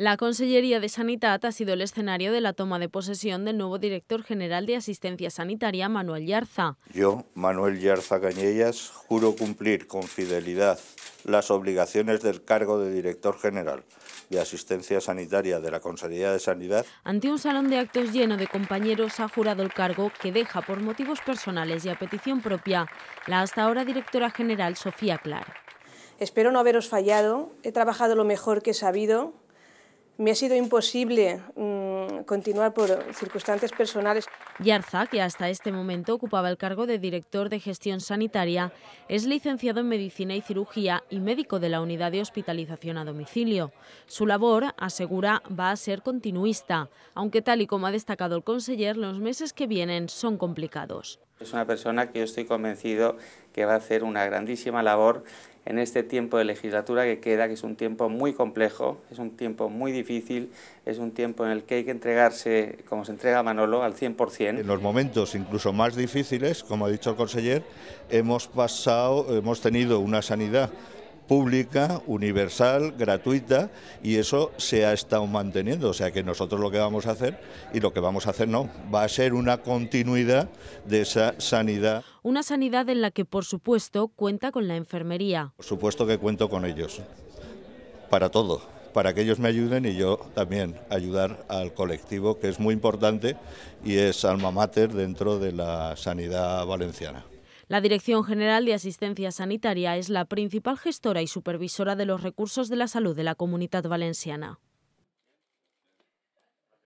La Consellería de Sanidad ha sido el escenario de la toma de posesión del nuevo director general de Asistencia Sanitaria, Manuel Yarza. Yo, Manuel Yarza Cañellas, juro cumplir con fidelidad las obligaciones del cargo de director general de Asistencia Sanitaria de la Consejería de Sanidad. Ante un salón de actos lleno de compañeros, ha jurado el cargo que deja por motivos personales y a petición propia la hasta ahora directora general Sofía Clar. Espero no haberos fallado, he trabajado lo mejor que he sabido me ha sido imposible mm, continuar por circunstancias personales. Yarza, que hasta este momento ocupaba el cargo de director de gestión sanitaria, es licenciado en medicina y cirugía y médico de la unidad de hospitalización a domicilio. Su labor, asegura, va a ser continuista, aunque tal y como ha destacado el conseller, los meses que vienen son complicados. Es una persona que yo estoy convencido que va a hacer una grandísima labor en este tiempo de legislatura que queda, que es un tiempo muy complejo, es un tiempo muy difícil, es un tiempo en el que hay que entregarse, como se entrega Manolo, al 100%. En los momentos incluso más difíciles, como ha dicho el conseller, hemos pasado, hemos tenido una sanidad pública, universal, gratuita y eso se ha estado manteniendo. O sea que nosotros lo que vamos a hacer y lo que vamos a hacer no, va a ser una continuidad de esa sanidad. Una sanidad en la que por supuesto cuenta con la enfermería. Por supuesto que cuento con ellos, para todo para que ellos me ayuden y yo también ayudar al colectivo, que es muy importante y es alma mater dentro de la sanidad valenciana. La Dirección General de Asistencia Sanitaria es la principal gestora y supervisora de los recursos de la salud de la Comunidad Valenciana.